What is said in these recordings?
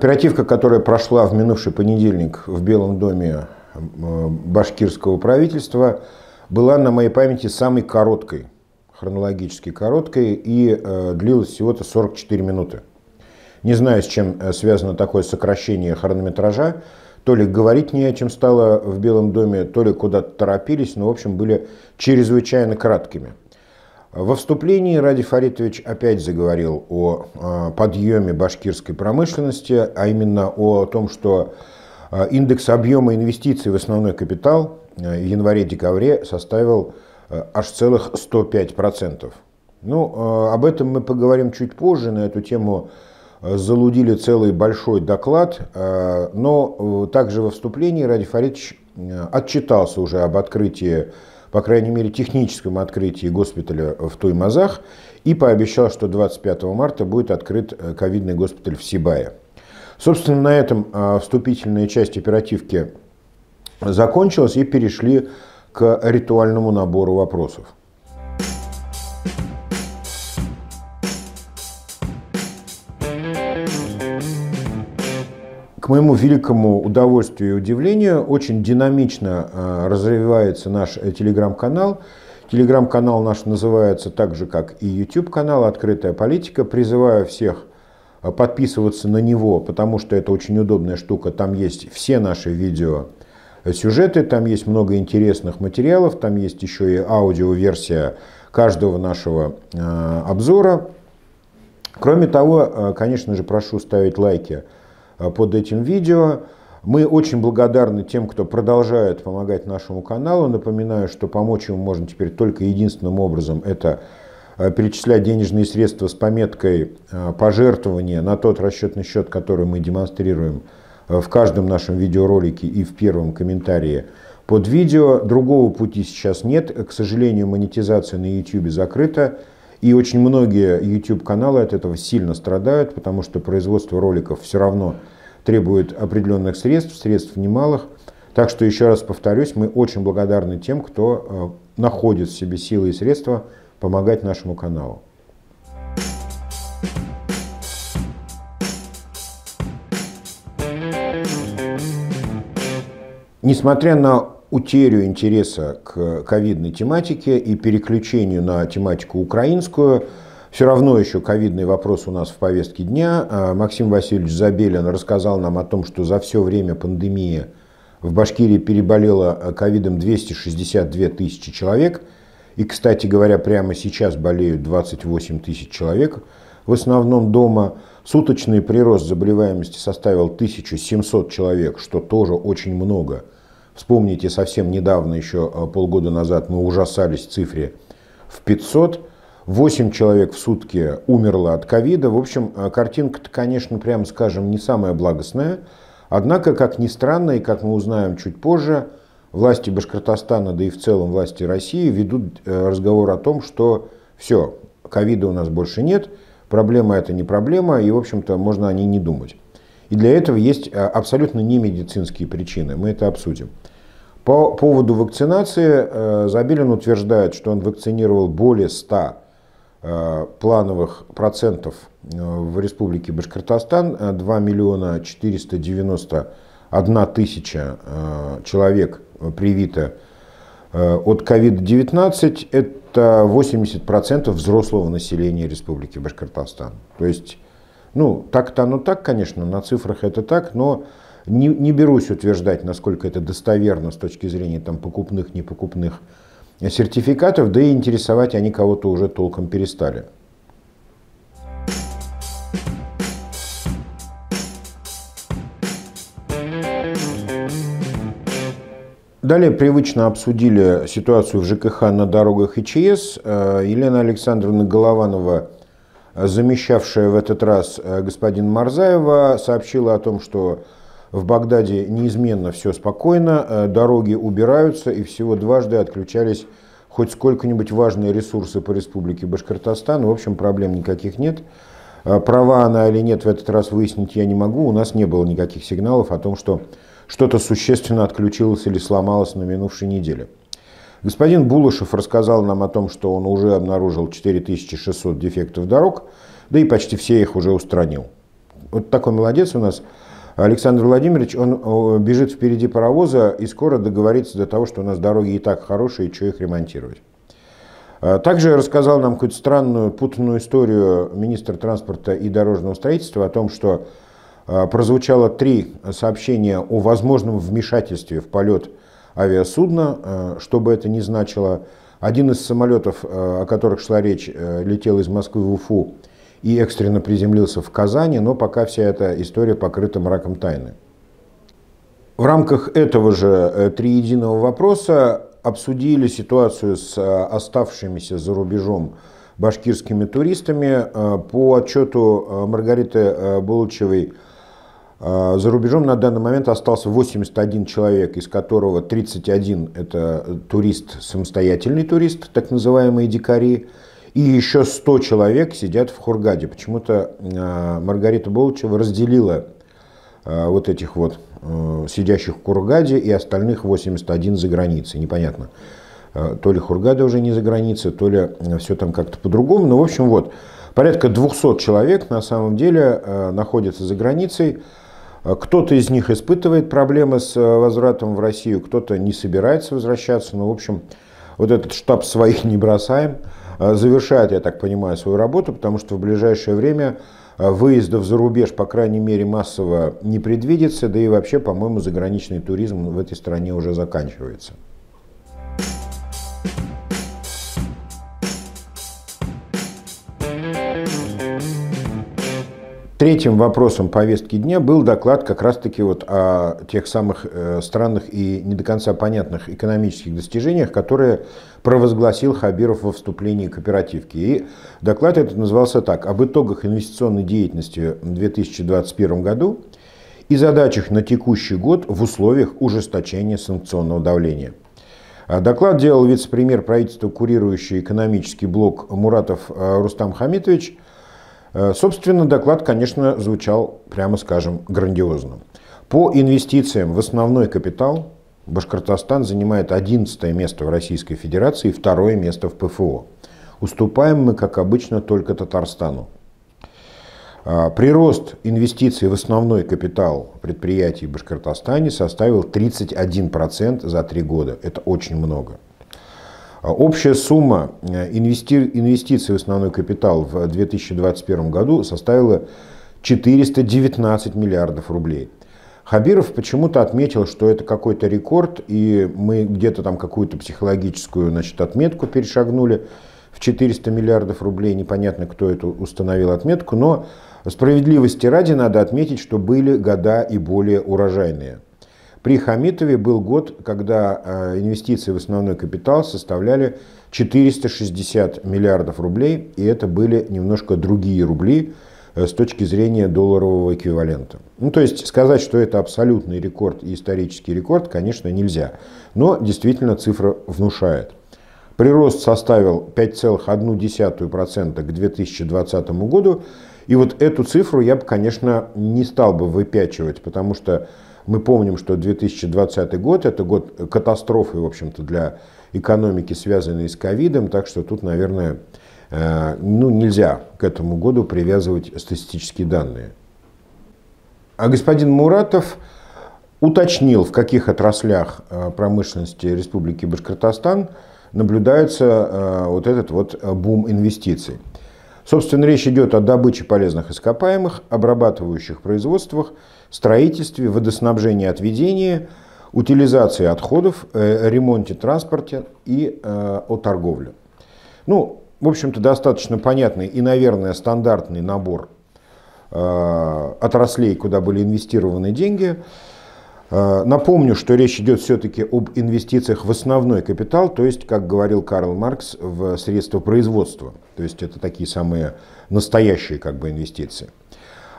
Оперативка, которая прошла в минувший понедельник в Белом доме э, башкирского правительства, была на моей памяти самой короткой, хронологически короткой, и э, длилась всего-то 44 минуты. Не знаю, с чем э, связано такое сокращение хронометража, то ли говорить не о чем стало в Белом доме, то ли куда-то торопились, но, в общем, были чрезвычайно краткими. Во вступлении Ради Фаритович опять заговорил о а, подъеме башкирской промышленности, а именно о том, что а, индекс объема инвестиций в основной капитал а, в январе-декабре составил аж целых 105%. Ну, об этом мы поговорим чуть позже, на эту тему залудили целый большой доклад, но также во вступлении Ради Фаридович отчитался уже об открытии по крайней мере, техническом открытии госпиталя в Туймазах и пообещал, что 25 марта будет открыт э, ковидный госпиталь в Сибае. Собственно, на этом а, вступительная часть оперативки закончилась и перешли к ритуальному набору вопросов. моему великому удовольствию и удивлению, очень динамично э, развивается наш э, телеграм-канал. Телеграм-канал наш называется так же, как и YouTube-канал «Открытая политика». Призываю всех э, подписываться на него, потому что это очень удобная штука. Там есть все наши видео сюжеты, там есть много интересных материалов, там есть еще и аудиоверсия каждого нашего обзора. Кроме того, конечно же, прошу ставить лайки – Э, под этим видео. Мы очень благодарны тем, кто продолжает помогать нашему каналу. Напоминаю, что помочь ему можно теперь только единственным образом – это э, перечислять денежные средства с пометкой э, «Пожертвование» на тот расчетный счет, который мы демонстрируем в каждом нашем видеоролике и в первом комментарии под видео. Другого пути сейчас нет. К сожалению, монетизация на YouTube закрыта. И очень многие YouTube-каналы от этого сильно страдают, потому что производство роликов все равно требует определенных средств, средств немалых. Так что, еще раз повторюсь, мы очень благодарны тем, кто э, находит в себе силы и средства помогать нашему каналу. Несмотря на утерю интереса к ковидной тематике и переключению на тематику украинскую. Все равно еще ковидный вопрос у нас в повестке дня. А, Максим Васильевич Забелин рассказал нам о том, что за все время пандемии в Башкирии переболело а, ковидом 262 тысячи человек. И, кстати говоря, прямо сейчас болеют 28 тысяч человек в основном дома. Суточный прирост заболеваемости составил 1700 человек, что тоже очень много – Вспомните, совсем недавно, еще э, полгода назад, мы ужасались цифре в 500. 8 человек в сутки умерло от ковида. В общем, э, картинка-то, конечно, прямо скажем, не самая благостная. Однако, как ни странно, и как мы узнаем чуть позже, власти Башкортостана, да и в целом власти России ведут э, разговор о том, что все, ковида у нас больше нет, проблема это не проблема, и, в общем-то, можно о ней не думать. И для этого есть абсолютно не медицинские причины, мы это обсудим. По поводу вакцинации э, Забелин утверждает, что он вакцинировал более 100 э, плановых процентов э, в республике Башкортостан, 2 миллиона 491 тысяча человек привито от COVID-19, это 80% взрослого населения республики Башкортостан. То есть, ну, так-то оно так, конечно, на цифрах это так, но не, не берусь утверждать, насколько это достоверно с точки зрения там, покупных, непокупных сертификатов, да и интересовать они кого-то уже толком перестали. Далее привычно обсудили ситуацию в ЖКХ на дорогах и ЧС. Э, Елена Александровна Голованова, э, замещавшая в этот раз э, господин Марзаева, сообщила о том, что в Багдаде неизменно все спокойно, э, дороги убираются и всего дважды отключались хоть сколько-нибудь важные ресурсы по республике Башкортостан. В общем, проблем никаких нет. Э, права она или нет в этот раз выяснить я не могу. У нас не было никаких сигналов о том, что что-то существенно отключилось или сломалось на минувшей неделе. Господин Булышев рассказал нам о том, что он уже обнаружил 4600 дефектов дорог, да и почти все их уже устранил. Вот такой молодец у нас. Александр Владимирович, он э, бежит впереди паровоза и скоро договорится до того, что у нас дороги и так хорошие, что их ремонтировать. А, также рассказал нам какую-то странную, путанную историю министра транспорта и дорожного строительства о том, что а, прозвучало три сообщения о возможном вмешательстве в полет авиасудна, а, что бы это ни значило. Один из самолетов, о которых шла речь, э, летел из Москвы в Уфу и экстренно приземлился в Казани, но пока вся эта история покрыта мраком тайны. В рамках этого же э, триединого вопроса обсудили ситуацию с э, оставшимися за рубежом башкирскими туристами. Э, по отчету Маргариты Булычевой за рубежом на данный момент остался 81 человек, из которого 31 это турист, самостоятельный турист, так называемые дикари, и еще 100 человек сидят в Хургаде. Почему-то а, Маргарита Болчева разделила а, вот этих вот э, сидящих в Хургаде и остальных 81 за границей. Непонятно, а, то ли Хургада уже не за границей, то ли э, все там как-то по-другому. Но, ну, в общем, вот, порядка 200 человек на самом деле э, находятся за границей. Кто-то из них испытывает проблемы с возвратом в Россию, кто-то не собирается возвращаться. Но, ну, в общем, вот этот штаб своих не бросаем. Э, завершает, я так понимаю, свою работу, потому что в ближайшее время э, выездов за рубеж, по крайней мере, массово не предвидится, да и вообще, по-моему, заграничный туризм в этой стране уже заканчивается. Третьим вопросом повестки дня был доклад как раз-таки вот о тех самых э, странных и не до конца понятных экономических достижениях, которые провозгласил Хабиров во вступлении к оперативке. И доклад этот назывался так «Об итогах инвестиционной деятельности в 2021 году и задачах на текущий год в условиях ужесточения санкционного давления». А доклад делал вице-премьер правительства, курирующий экономический блок Муратов э, Рустам Хамитович. Э, собственно, доклад, конечно, звучал, прямо скажем, грандиозно. По инвестициям в основной капитал Башкортостан занимает 11 место в Российской Федерации и второе место в ПФО. Уступаем мы, как обычно, только Татарстану. Э, прирост инвестиций в основной капитал предприятий в Башкортостане составил 31% за три года. Это очень много. А общая сумма э, инвестиций в основной капитал в 2021 году составила 419 миллиардов рублей. Хабиров почему-то отметил, что это какой-то рекорд, и мы где-то там какую-то психологическую значит, отметку перешагнули в 400 миллиардов рублей. Непонятно, кто эту установил отметку, но справедливости ради надо отметить, что были года и более урожайные – при Хамитове был год, когда э, инвестиции в основной капитал составляли 460 миллиардов рублей, и это были немножко другие рубли э, с точки зрения долларового эквивалента. Ну, то есть сказать, что это абсолютный рекорд и исторический рекорд, конечно, нельзя. Но действительно цифра внушает. Прирост составил 5,1% к 2020 году. И вот эту цифру я бы, конечно, не стал бы выпячивать, потому что мы помним, что 2020 год – это год катастрофы, в общем-то, для экономики, связанной с ковидом, так что тут, наверное, э, ну, нельзя к этому году привязывать статистические данные. А господин Муратов уточнил, в каких отраслях э, промышленности Республики Башкортостан наблюдается э, вот этот вот бум инвестиций. Собственно, речь идет о добыче полезных ископаемых, обрабатывающих производствах, строительстве, водоснабжении отведения, утилизации отходов, э, ремонте транспорта и э, о торговле. Ну, в общем-то, достаточно понятный и, наверное, стандартный набор э, отраслей, куда были инвестированы деньги – Э, напомню, что речь идет все-таки об инвестициях в основной капитал, то есть, как говорил Карл Маркс, в средства производства. То есть это такие самые настоящие как бы, инвестиции.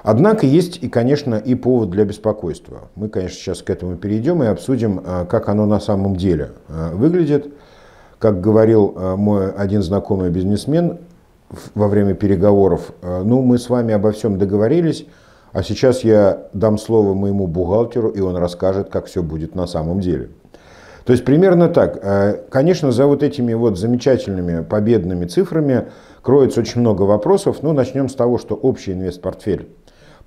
Однако есть и, конечно, и повод для беспокойства. Мы, конечно, сейчас к этому перейдем и обсудим, э, как оно на самом деле э, выглядит. Как говорил мой один знакомый бизнесмен во время переговоров, ну, мы с вами обо всем договорились, а сейчас я дам слово моему бухгалтеру, и он расскажет, как все будет на самом деле. То есть примерно так. Э, конечно, за вот этими вот замечательными победными цифрами кроется очень много вопросов. Но ну, начнем с того, что общий инвестпортфель,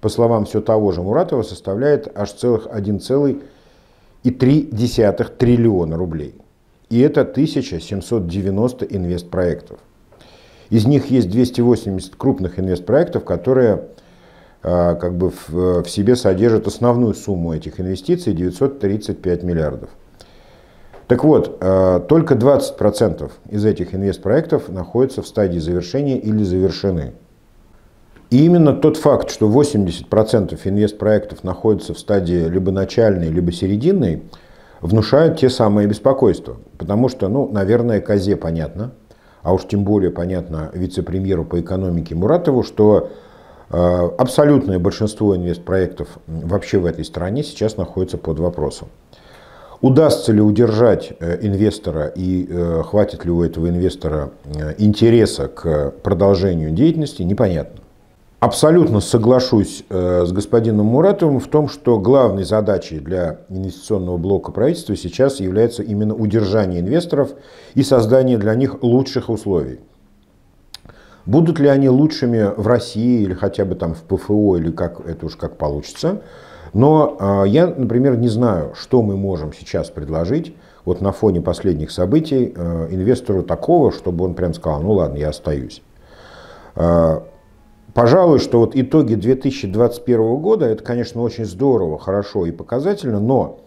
по словам все того же Муратова, составляет аж целых 1,3 триллиона рублей. И это 1790 инвестпроектов. Из них есть 280 крупных инвестпроектов, которые Э, как бы в, в себе содержит основную сумму этих инвестиций 935 миллиардов. Так вот, э, только 20% из этих инвестпроектов находятся в стадии завершения или завершены. И именно тот факт, что 80% инвестпроектов находятся в стадии либо начальной, либо серединной, внушают те самые беспокойства. Потому что, ну, наверное, Козе понятно, а уж тем более понятно вице-премьеру по экономике Муратову, что Э, абсолютное большинство инвестпроектов вообще в этой стране сейчас находится под вопросом. Удастся ли удержать э, инвестора и э, хватит ли у этого инвестора интереса к продолжению деятельности, непонятно. Абсолютно соглашусь с господином Муратовым в том, что главной задачей для инвестиционного блока правительства сейчас является именно удержание инвесторов и создание для них лучших условий. Будут ли они лучшими в России или хотя бы там в ПФО или как это уж как получится. Но э, я, например, не знаю, что мы можем сейчас предложить вот на фоне последних событий э, инвестору такого, чтобы он прям сказал, ну ладно, я остаюсь. Э, пожалуй, что вот итоги 2021 года, это, конечно, очень здорово, хорошо и показательно, но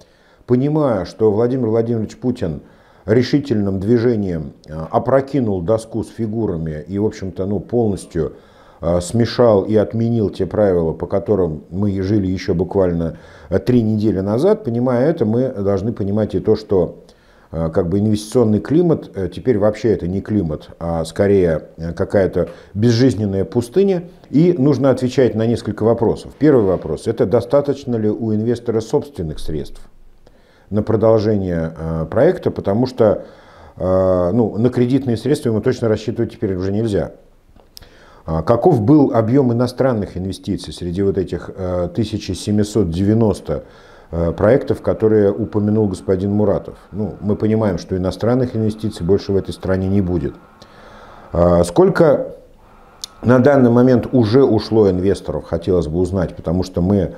понимая, что Владимир Владимирович Путин – решительным движением э, опрокинул доску с фигурами и, в общем-то, ну, полностью э, смешал и отменил те правила, по которым мы жили еще буквально э, три недели назад. Понимая это, мы должны понимать и то, что как бы инвестиционный климат, теперь вообще это не климат, а скорее какая-то безжизненная пустыня. И нужно отвечать на несколько вопросов. Первый вопрос – это достаточно ли у инвестора собственных средств? на продолжение э, проекта, потому что э, ну, на кредитные средства ему точно рассчитывать теперь уже нельзя. А, каков был объем иностранных инвестиций среди вот этих 1790 э, проектов, которые упомянул господин Муратов? Ну, мы понимаем, что иностранных инвестиций больше в этой стране не будет. А, сколько на данный момент уже ушло инвесторов, хотелось бы узнать, потому что мы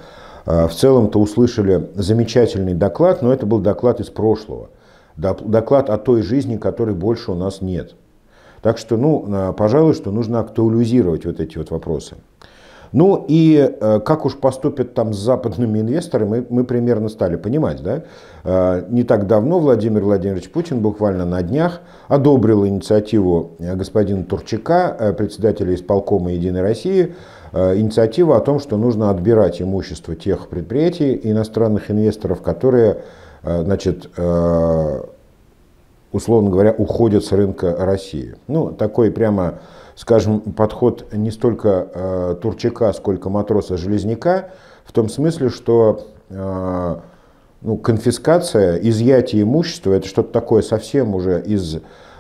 а, в целом-то услышали замечательный доклад, но это был доклад из прошлого. Доклад о той жизни, которой больше у нас нет. Так что, ну, а, пожалуй, что нужно актуализировать вот эти вот вопросы. Ну и а, как уж поступят там с западными инвесторами, мы, примерно стали понимать. Да? Не так давно Владимир Владимирович Путин буквально на днях одобрил инициативу господина Турчака, председателя исполкома «Единой России», Э, инициатива о том, что нужно отбирать имущество тех предприятий иностранных инвесторов, которые, э, значит, э, условно говоря, уходят с рынка России. Ну, такой прямо, скажем, подход не столько э, Турчака, сколько матроса-железняка, в том смысле, что ну, конфискация, изъятие имущества, это что-то такое совсем уже из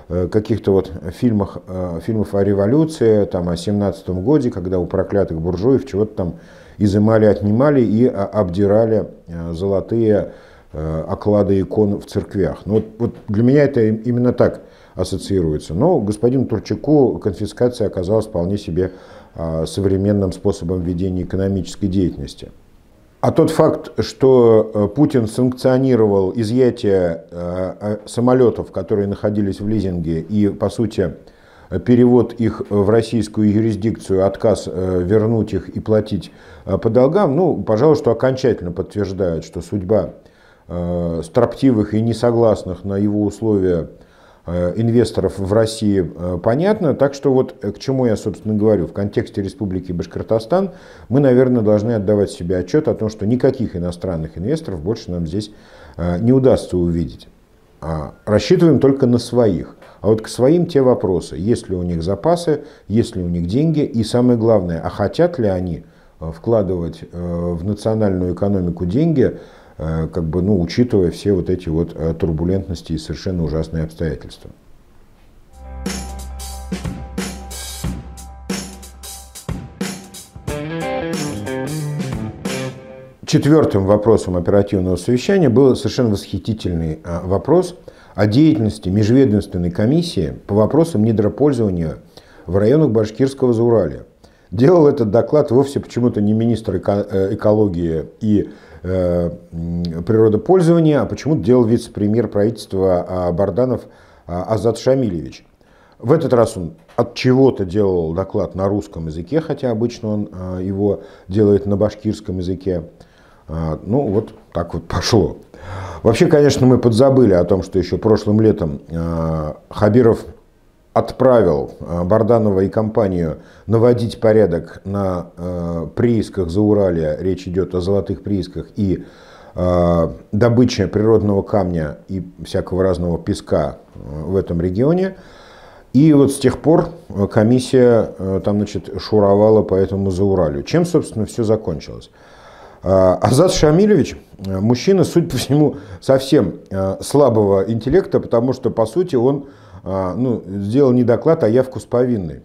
Э, каких-то вот фильмах, э, фильмов о революции, там, о 17-м годе, когда у проклятых буржуев чего-то там изымали, отнимали и а, обдирали э, золотые оклады икон в церквях. Ну, вот, вот для меня это именно так ассоциируется. Но господину Турчаку конфискация оказалась вполне себе а, современным способом ведения экономической деятельности. А тот факт, что э, Путин санкционировал изъятие э, э, самолетов, которые находились в лизинге, и, по сути, перевод их в российскую юрисдикцию, отказ вернуть их и платить по долгам, ну, пожалуй, что окончательно подтверждает, что судьба строптивых и несогласных на его условия Э, инвесторов в России э, понятно. Так что вот э, к чему я, собственно, говорю. В контексте Республики Башкортостан мы, наверное, должны отдавать себе отчет о том, что никаких иностранных инвесторов больше нам здесь не удастся увидеть. А рассчитываем только на своих. А вот к своим те вопросы. Есть ли у них запасы, есть ли у них деньги и самое главное, а хотят ли они вкладывать в национальную экономику деньги, Э, как бы, ну, учитывая все вот эти вот э, турбулентности и совершенно ужасные обстоятельства. Четвертым вопросом оперативного совещания был совершенно восхитительный э, вопрос о деятельности межведомственной комиссии по вопросам недропользования в районах Башкирского Зауралия. Делал этот доклад вовсе почему-то не министр экологии и Э, природопользования, а почему-то делал вице-премьер правительства а, Барданов а, Азат Шамилевич. В этот раз он от чего-то делал доклад на русском языке, хотя обычно он а, его делает на башкирском языке. Ну вот так вот пошло. Вообще, конечно, мы подзабыли о том, что еще прошлым летом Хабиров отправил э, Барданова и компанию наводить порядок на э, приисках за Урале, речь идет о золотых приисках и э, добыче природного камня и всякого разного песка э, в этом регионе. И вот с тех пор э, комиссия э, там, значит, шуровала по этому Зауралю. Чем, собственно, все закончилось? Азат Шамилевич, мужчина, судя по всему, совсем слабого интеллекта, потому что, по сути, он а, ну, сделал не доклад, а явку с повинной.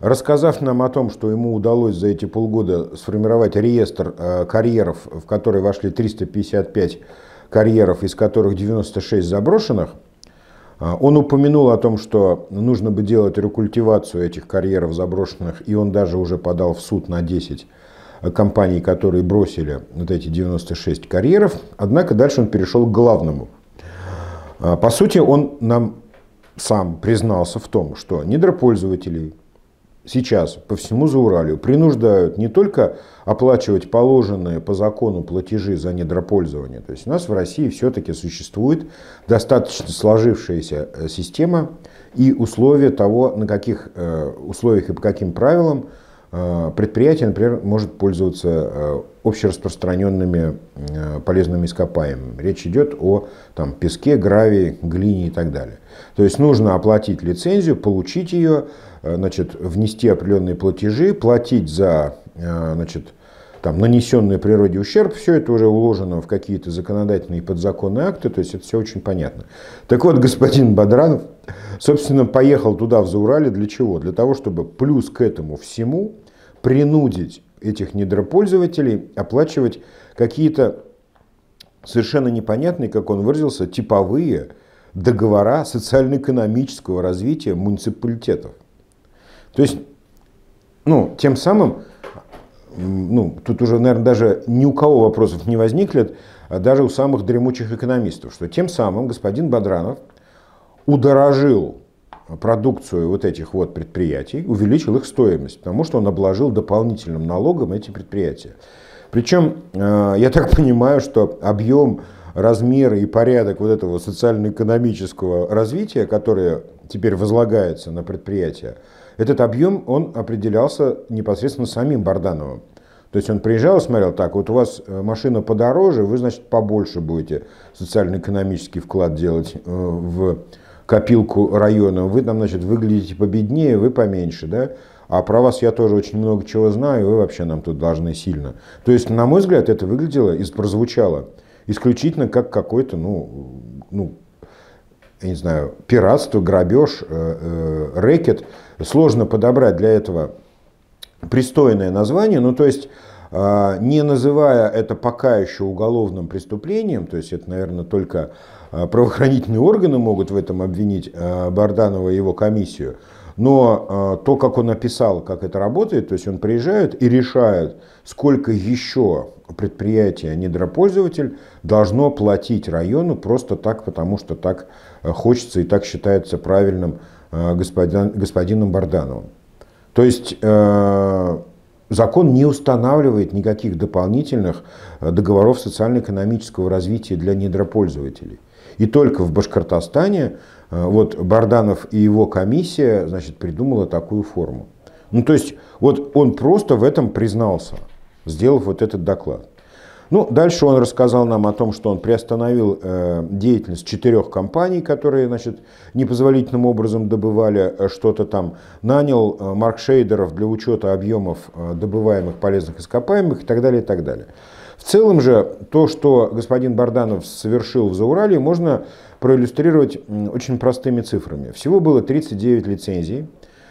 Рассказав нам о том, что ему удалось за эти полгода сформировать реестр а, карьеров, в который вошли 355 карьеров, из которых 96 заброшенных, а, он упомянул о том, что нужно бы делать рекультивацию этих карьеров заброшенных, и он даже уже подал в суд на 10 компаний, которые бросили вот эти 96 карьеров. Однако дальше он перешел к главному. По сути, он нам сам признался в том, что недропользователей сейчас по всему Зауралью принуждают не только оплачивать положенные по закону платежи за недропользование. То есть у нас в России все-таки существует достаточно сложившаяся э, система и условия того, на каких э, условиях и по каким правилам а, предприятие, например, может пользоваться э, общераспространенными э, полезными ископаемыми. Речь идет о там, песке, гравии, глине и так далее. То есть нужно оплатить лицензию, получить ее, э, значит, внести определенные платежи, платить за значит, там, нанесенный природе ущерб, все это уже уложено в какие-то законодательные и подзаконные акты, то есть это все очень понятно. Так вот, господин Бодранов, собственно, поехал туда, в Заурале, для чего? Для того, чтобы плюс к этому всему принудить этих недропользователей оплачивать какие-то совершенно непонятные, как он выразился, типовые договора социально-экономического развития муниципалитетов. То есть, ну, тем самым, ну, тут уже, наверное, даже ни у кого вопросов не возникнет, а даже у самых дремучих экономистов, что тем самым господин Бодранов удорожил продукцию вот этих вот предприятий, увеличил их стоимость, потому что он обложил дополнительным налогом эти предприятия. Причем, э, я так понимаю, что объем, размеры и порядок вот этого социально-экономического развития, которое теперь возлагается на предприятия, этот объем, он определялся непосредственно самим Бардановым. То есть он приезжал и смотрел, так, вот у вас э, машина подороже, вы, значит, побольше будете социально-экономический вклад делать э, в копилку района, вы там, значит, выглядите победнее, вы поменьше, да? А про вас я тоже очень много чего знаю, вы вообще нам тут должны сильно. То есть, на мой взгляд, это выглядело и прозвучало исключительно как какой-то, ну, ну, я не знаю, пиратство, грабеж, э, э, рэкет. Сложно подобрать для этого пристойное название. Ну, то есть, э, не называя это пока еще уголовным преступлением, то есть это, наверное, только а, правоохранительные органы могут в этом обвинить а, Барданова и его комиссию. Но а, то, как он описал, как это работает, то есть он приезжает и решает, сколько еще предприятие недропользователь должно платить району просто так, потому что так хочется и так считается правильным господин, господином Бардановым. То есть закон не устанавливает никаких дополнительных договоров социально-экономического развития для недропользователей. И только в Башкортостане э, вот Барданов и его комиссия значит, придумала такую форму. Ну, то есть, вот он просто в этом признался, сделав вот этот доклад. Ну, дальше он рассказал нам о том, что он приостановил э, деятельность четырех компаний, которые, значит, непозволительным образом добывали э, что-то там, нанял э, маркшейдеров для учета объемов э, добываемых полезных ископаемых и так далее, и так далее. В целом же то, что господин Барданов совершил в Заурале, можно проиллюстрировать очень простыми цифрами. Всего было 39 лицензий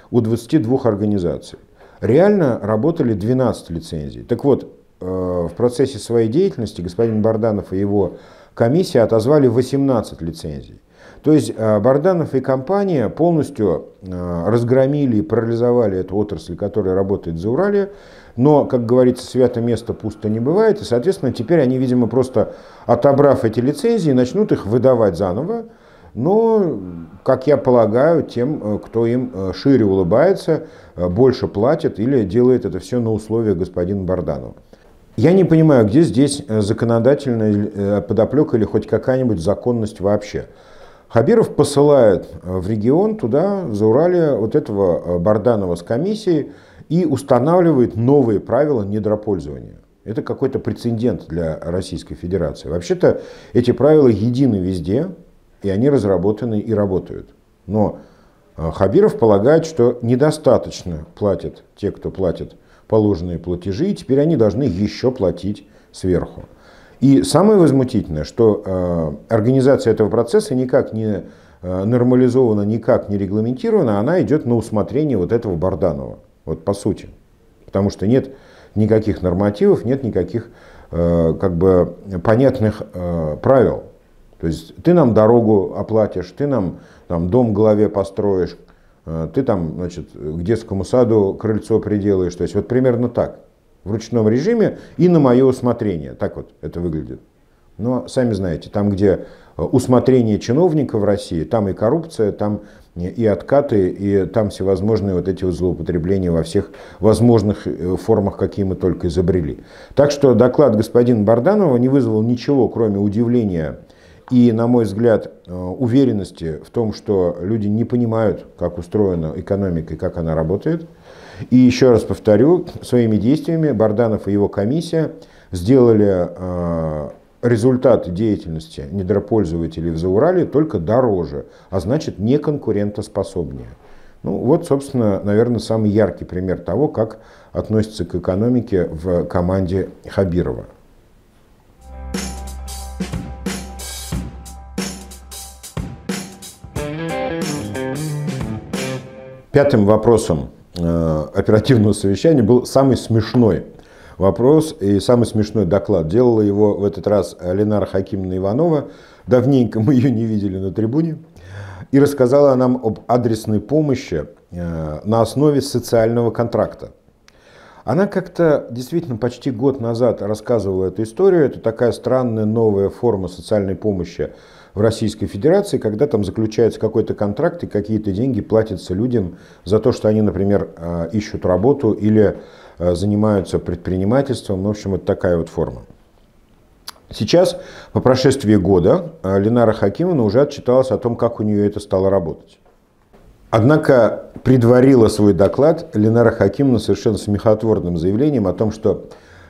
у 22 организаций. Реально работали 12 лицензий. Так вот, э, в процессе своей деятельности господин Барданов и его комиссия отозвали 18 лицензий. То есть э, Барданов и компания полностью э, разгромили и парализовали эту отрасль, которая работает за Урале, но, как говорится, свято место пусто не бывает, и, соответственно, теперь они, видимо, просто отобрав эти лицензии, начнут их выдавать заново, но, как я полагаю, тем, э, кто им э, шире улыбается, э, больше платит или делает это все на условия господина Барданова. Я не понимаю, где здесь законодательная подоплека или хоть какая-нибудь законность вообще. Хабиров посылает в регион туда, в Заурале, вот этого Барданова с комиссией, и устанавливает новые правила недропользования. Это какой-то прецедент для Российской Федерации. Вообще-то эти правила едины везде, и они разработаны и работают. Но а, Хабиров полагает, что недостаточно платят те, кто платит положенные платежи, и теперь они должны еще платить сверху. И самое возмутительное, что а, организация этого процесса никак не а, нормализована, никак не регламентирована, она идет на усмотрение вот этого Барданова. Вот по сути. Потому что нет никаких нормативов, нет никаких э, как бы понятных э, правил. То есть ты нам дорогу оплатишь, ты нам там, дом в голове построишь, э, ты там значит, к детскому саду крыльцо приделаешь. То есть вот примерно так. В ручном режиме и на мое усмотрение. Так вот это выглядит. Но сами знаете, там где Э, усмотрение чиновника в России, там и коррупция, там и откаты, и там всевозможные вот эти вот злоупотребления во всех возможных э, формах, какие мы только изобрели. Так что доклад господина Барданова не вызвал ничего, кроме удивления и, на мой взгляд, э, уверенности в том, что люди не понимают, как устроена экономика и как она работает. И еще раз повторю, своими действиями Барданов и его комиссия сделали результаты деятельности недропользователей в Заурале только дороже, а значит не конкурентоспособнее. Ну вот, собственно, наверное, самый яркий пример того, как относится к экономике в команде Хабирова. Пятым вопросом э, оперативного совещания был самый смешной вопрос. И самый смешной доклад делала его в этот раз Ленара Хакимовна Иванова. Давненько мы ее не видели на трибуне. И рассказала нам об адресной помощи э, на основе социального контракта. Она как-то действительно почти год назад рассказывала эту историю. Это такая странная новая форма социальной помощи в Российской Федерации, когда там заключается какой-то контракт и какие-то деньги платятся людям за то, что они, например, э, ищут работу или Э, занимаются предпринимательством. Ну, в общем, вот такая вот форма. Сейчас, по прошествии года, э, Ленара Хакимовна уже отчиталась о том, как у нее это стало работать. Однако предварила свой доклад Ленара Хакимовна совершенно смехотворным заявлением о том, что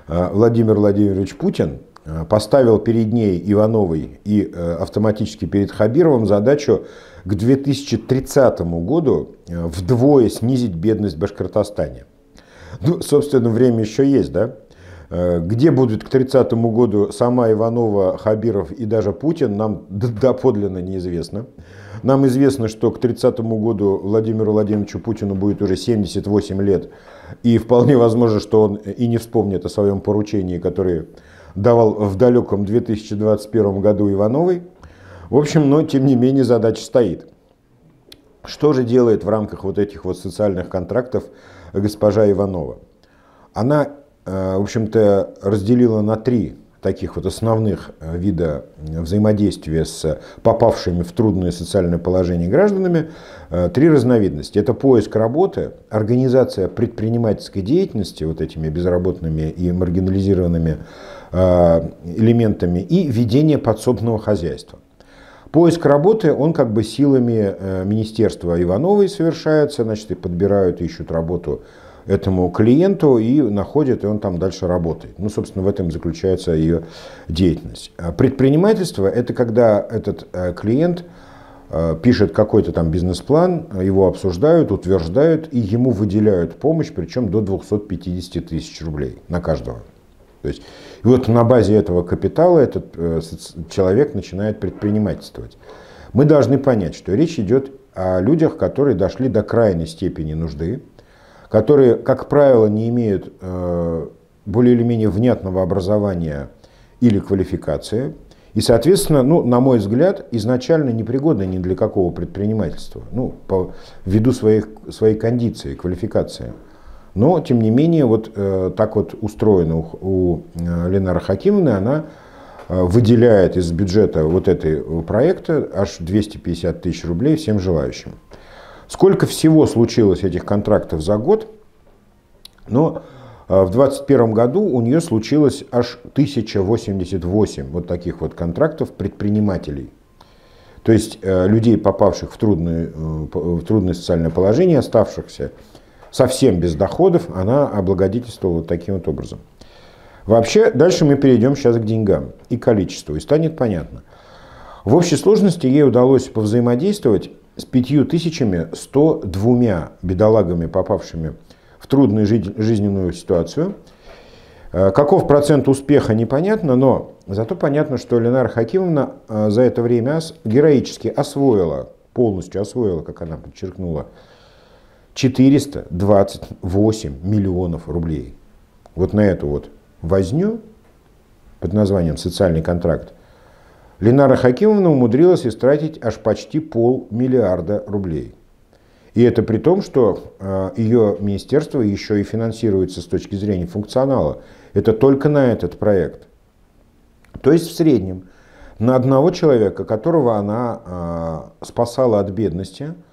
э, Владимир Владимирович Путин поставил перед ней Ивановой и автоматически перед Хабировым задачу к 2030 году вдвое снизить бедность в Башкортостане. Ну, собственно, время еще есть, да? Э, где будут к 30 году сама Иванова, Хабиров и даже Путин, нам доподлинно неизвестно. Нам известно, что к 30 году Владимиру Владимировичу Путину будет уже 78 лет. И вполне возможно, что он и не вспомнит о своем поручении, которое давал в далеком 2021 году Ивановой. В общем, но тем не менее задача стоит. Что же делает в рамках вот этих вот социальных контрактов госпожа Иванова. Она, э, в общем-то, разделила на три таких вот основных э, вида взаимодействия с попавшими в трудное социальное положение гражданами э, три разновидности. Это поиск работы, организация предпринимательской деятельности вот этими безработными и маргинализированными элементами и ведение подсобного хозяйства. Поиск работы, он как бы силами э, министерства Ивановой совершается, значит, и подбирают, ищут работу этому клиенту и находят, и он там дальше работает. Ну, собственно, в этом заключается ее деятельность. А предпринимательство – это когда этот э, клиент э, пишет какой-то там бизнес-план, его обсуждают, утверждают и ему выделяют помощь, причем до 250 тысяч рублей на каждого. То есть и вот на базе этого капитала этот э, человек начинает предпринимательствовать. Мы должны понять, что речь идет о людях, которые дошли до крайней степени нужды, которые, как правило, не имеют э, более или менее внятного образования или квалификации, и, соответственно, ну, на мой взгляд, изначально непригодны ни для какого предпринимательства, ну, по, ввиду своих, своей кондиции, квалификации. Но, тем не менее, вот э, так вот устроено у, у э, Ленары Хакимовны, она э, выделяет из бюджета вот этой э, проекта аж 250 тысяч рублей всем желающим. Сколько всего случилось этих контрактов за год? Но в 2021 году у нее случилось аж 1088 вот таких вот контрактов предпринимателей. То есть людей, попавших в, трудную, в трудное социальное положение, оставшихся совсем без доходов, она облагодетельствовала таким вот образом. Вообще, дальше мы перейдем сейчас к деньгам и количеству, и станет понятно. В общей сложности ей удалось повзаимодействовать с 5102 бедолагами, попавшими в трудную жизненную ситуацию. Э, каков процент успеха, непонятно, но зато понятно, что Ленара Хакимовна э, за это время героически освоила, полностью освоила, как она подчеркнула, 428 миллионов рублей. Вот на эту вот возню под названием «Социальный контракт» Ленара Хакимовна умудрилась истратить аж почти полмиллиарда рублей. И это при том, что э, ее министерство еще и финансируется с точки зрения функционала. Это только на этот проект. То есть в среднем на одного человека, которого она э, спасала от бедности –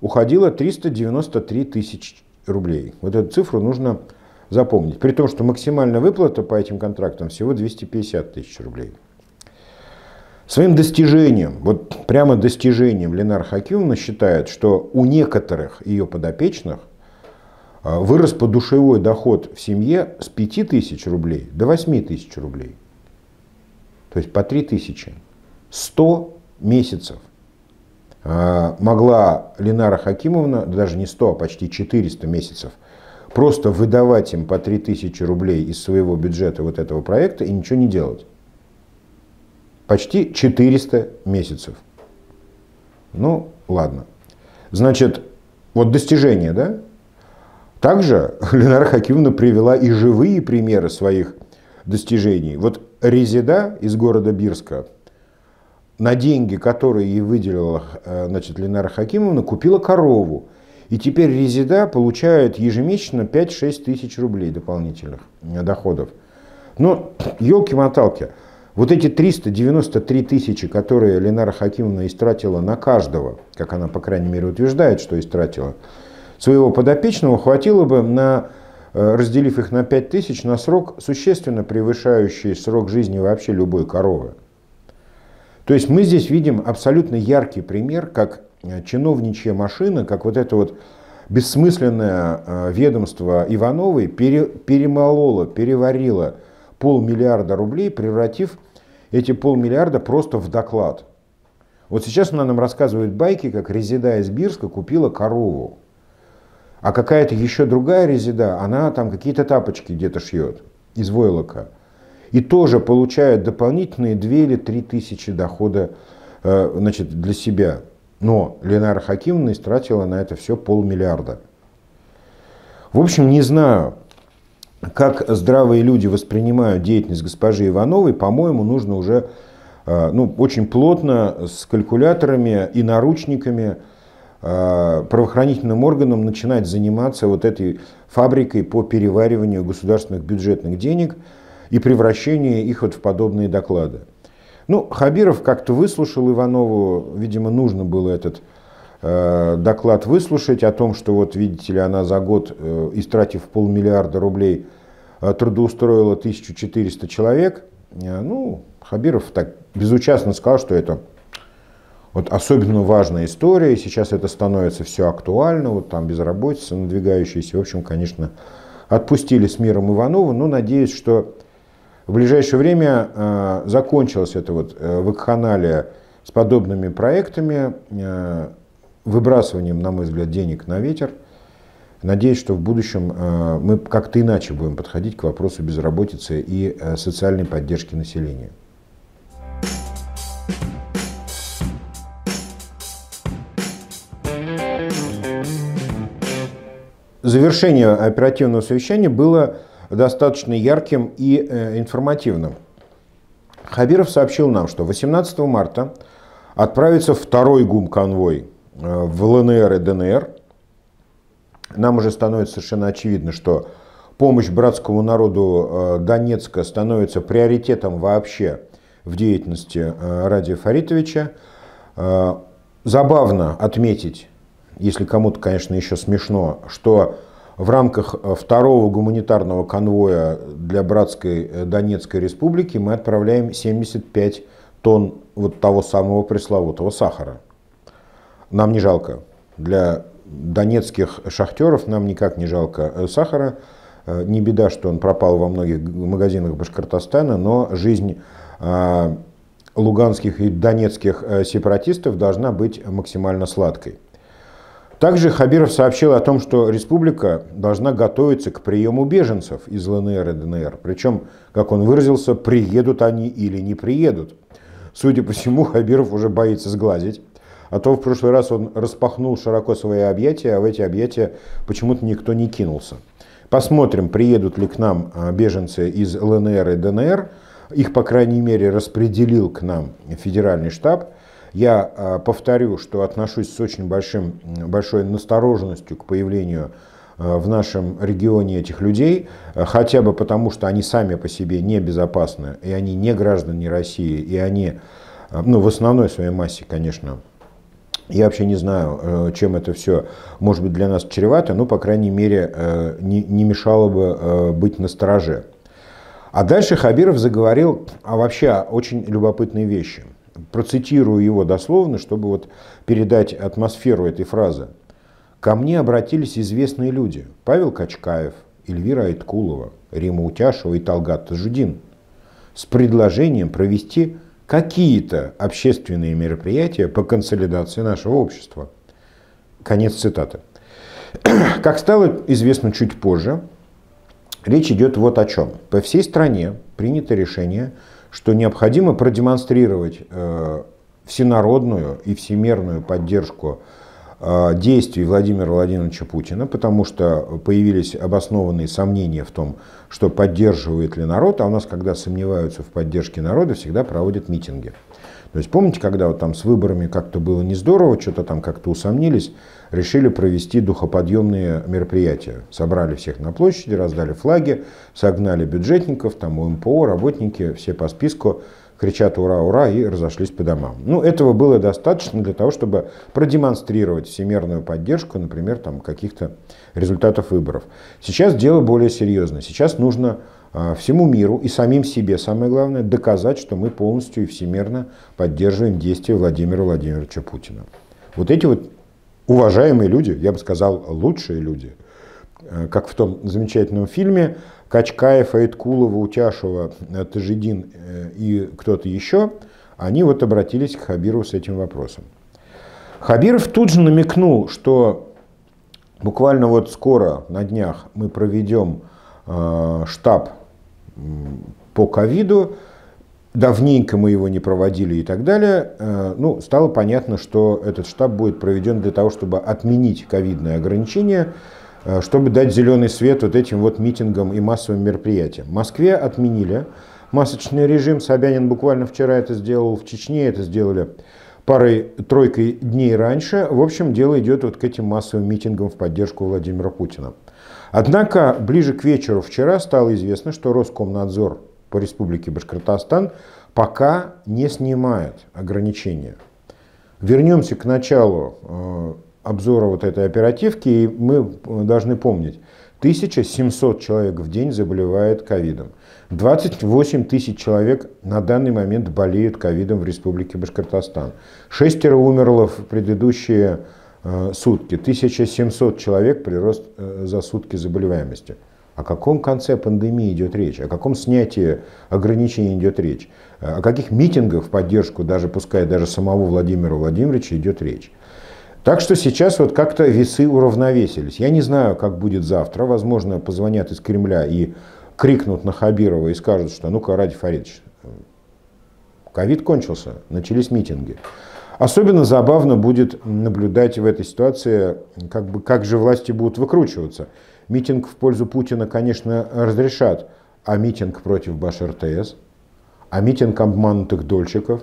уходило 393 тысячи рублей. Вот эту цифру нужно запомнить. При том, что максимальная выплата по этим контрактам всего 250 тысяч рублей. Своим достижением, вот прямо достижением Ленар Хакимовна считает, что у некоторых ее подопечных а, вырос подушевой доход в семье с 5 тысяч рублей до 8 тысяч рублей. То есть по 3 тысячи. 100 месяцев а, могла Ленара Хакимовна, даже не 100, а почти 400 месяцев, просто выдавать им по 3000 рублей из своего бюджета вот этого проекта и ничего не делать. Почти 400 месяцев. Ну, ладно. Значит, вот достижение, да? Также Ленара Хакимовна привела и живые примеры своих достижений. Вот Резида из города Бирска – на деньги, которые ей выделила э, значит, Ленара Хакимовна, купила корову. И теперь Резида получает ежемесячно 5-6 тысяч рублей дополнительных э, доходов. Но, елки-моталки, вот эти 393 тысячи, которые Ленара Хакимовна истратила на каждого, как она, по крайней мере, утверждает, что истратила, своего подопечного хватило бы на э, разделив их на 5 тысяч, на срок, существенно превышающий срок жизни вообще любой коровы. То есть мы здесь видим абсолютно яркий пример, как э, чиновничья машина, как вот это вот бессмысленное э, ведомство Ивановой пере, перемололо, переварило полмиллиарда рублей, превратив эти полмиллиарда просто в доклад. Вот сейчас она нам рассказывает байки, как резида из Бирска купила корову. А какая-то еще другая резида, она там какие-то тапочки где-то шьет из войлока и тоже получают дополнительные 2 или 3 тысячи дохода э, значит, для себя. Но Ленара Хакимовна истратила на это все полмиллиарда. В общем, не знаю, как здравые люди воспринимают деятельность госпожи Ивановой, по-моему, нужно уже э, ну, очень плотно с калькуляторами и наручниками э, правоохранительным органам начинать заниматься вот этой фабрикой по перевариванию государственных бюджетных денег – и превращение их вот в подобные доклады. Ну, Хабиров как-то выслушал Иванову, видимо, нужно было этот э, доклад выслушать о том, что вот, видите ли, она за год, э, истратив полмиллиарда рублей, э, трудоустроила 1400 человек. Э, ну, Хабиров так безучастно сказал, что это вот особенно важная история, и сейчас это становится все актуально, вот там безработица надвигающаяся, в общем, конечно, отпустили с миром Иванова, но надеюсь, что в ближайшее время э, закончилась эта вот э, вакханалия с подобными проектами, э, выбрасыванием, на мой взгляд, денег на ветер. Надеюсь, что в будущем э, мы как-то иначе будем подходить к вопросу безработицы и э, социальной поддержки населения. Завершение оперативного совещания было достаточно ярким и э, информативным. Хабиров сообщил нам, что 18 марта отправится второй ГУМ-конвой э, в ЛНР и ДНР. Нам уже становится совершенно очевидно, что помощь братскому народу э, Донецка становится приоритетом вообще в деятельности Радия Фаритовича. Забавно отметить, если кому-то, конечно, еще смешно, что в рамках э, второго гуманитарного конвоя для Братской э, Донецкой Республики мы отправляем 75 тонн вот того самого пресловутого сахара. Нам не жалко. Для донецких шахтеров нам никак не жалко э, сахара. Не беда, что он пропал во многих магазинах Башкортостана, но жизнь луганских и донецких сепаратистов должна быть максимально сладкой. Также Хабиров сообщил о том, что республика должна готовиться к приему беженцев из ЛНР и ДНР. Причем, как он выразился, приедут они или не приедут. Судя по всему, Хабиров уже боится сглазить. А то в прошлый раз он распахнул широко свои объятия, а в эти объятия почему-то никто не кинулся. Посмотрим, приедут ли к нам а, беженцы из ЛНР и ДНР. Их, по крайней мере, распределил к нам федеральный штаб. Я а, повторю, что отношусь с очень большим, большой настороженностью к появлению а, в нашем регионе этих людей, а, хотя бы потому, что они сами по себе небезопасны, и они не граждане России, и они, ну, в основной своей массе, конечно, я вообще не знаю, чем это все может быть для нас чревато, но, по крайней мере, не, не мешало бы быть на страже. А дальше Хабиров заговорил о вообще очень любопытной вещи – процитирую его дословно, чтобы вот передать атмосферу этой фразы. «Ко мне обратились известные люди. Павел Качкаев, Эльвира Айткулова, Рима Утяшева и Талгат Тажудин с предложением провести какие-то общественные мероприятия по консолидации нашего общества». Конец цитаты. Как стало известно чуть позже, речь идет вот о чем. По всей стране принято решение – что необходимо продемонстрировать э, всенародную и всемирную поддержку э, действий Владимира Владимировича Путина, потому что появились обоснованные сомнения в том, что поддерживает ли народ, а у нас, когда сомневаются в поддержке народа, всегда проводят митинги. То есть помните, когда вот там с выборами как-то было не здорово, что-то там как-то усомнились, решили провести духоподъемные мероприятия. Собрали всех на площади, раздали флаги, согнали бюджетников, там УМПО, работники, все по списку, кричат «Ура, ура!» и разошлись по домам. Ну, этого было достаточно для того, чтобы продемонстрировать всемирную поддержку, например, там каких-то результатов выборов. Сейчас дело более серьезное. Сейчас нужно а, всему миру и самим себе, самое главное, доказать, что мы полностью и всемирно поддерживаем действия Владимира Владимировича Путина. Вот эти вот уважаемые люди, я бы сказал, лучшие люди, а, как в том замечательном фильме Качкаев, Айткулова, Утяшева, э, Тажидин э, и кто-то еще, они вот обратились к Хабиру с этим вопросом. Хабиров тут же намекнул, что буквально вот скоро, на днях, мы проведем э, штаб по ковиду, давненько мы его не проводили и так далее, э, ну, стало понятно, что этот штаб будет проведен для того, чтобы отменить ковидные ограничения, э, чтобы дать зеленый свет вот этим вот митингам и массовым мероприятиям. В Москве отменили масочный режим, Собянин буквально вчера это сделал, в Чечне это сделали парой-тройкой дней раньше. В общем, дело идет вот к этим массовым митингам в поддержку Владимира Путина. Однако ближе к вечеру вчера стало известно, что Роскомнадзор по республике Башкортостан пока не снимает ограничения. Вернемся к началу э, обзора вот этой оперативки, и мы э, должны помнить, 1700 человек в день заболевает ковидом. 28 тысяч человек на данный момент болеют ковидом в Республике Башкортостан. Шестеро умерло в предыдущие Э, сутки. 1700 человек прирост э, за сутки заболеваемости. О каком конце пандемии идет речь? О каком снятии ограничений идет речь? Э, о каких митингах в поддержку, даже пускай даже самого Владимира Владимировича идет речь? Так что сейчас вот как-то весы уравновесились. Я не знаю, как будет завтра. Возможно, позвонят из Кремля и крикнут на Хабирова и скажут, что ну-ка, Ради Фаридович, ковид кончился, начались митинги. Особенно забавно будет наблюдать в этой ситуации, как, бы, как же власти будут выкручиваться. Митинг в пользу Путина, конечно, разрешат, а митинг против Башар ТС, а митинг обманутых дольщиков,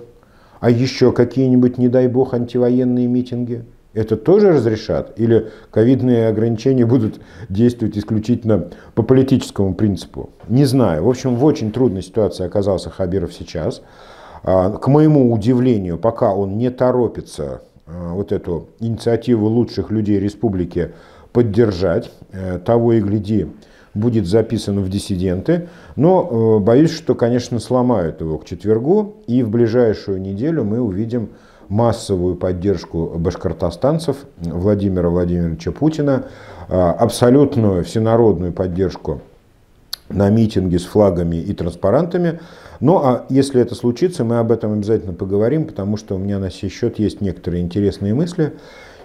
а еще какие-нибудь, не дай бог, антивоенные митинги. Это тоже разрешат? Или ковидные ограничения будут действовать исключительно по политическому принципу? Не знаю. В общем, в очень трудной ситуации оказался Хабиров сейчас. А, к моему удивлению, пока он не торопится а, вот эту инициативу лучших людей республики поддержать, э, того и гляди, будет записан в диссиденты, но э, боюсь, что, конечно, сломают его к четвергу, и в ближайшую неделю мы увидим массовую поддержку башкортостанцев Владимира Владимировича Путина, а, абсолютную всенародную поддержку на митинги с флагами и транспарантами. Ну а если это случится, мы об этом обязательно поговорим, потому что у меня на сей счет есть некоторые интересные мысли.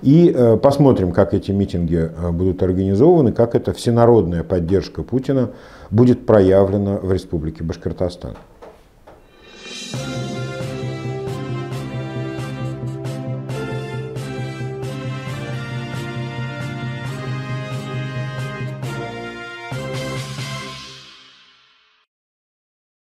И э, посмотрим, как эти митинги э, будут организованы, как эта всенародная поддержка Путина будет проявлена в Республике Башкортостан.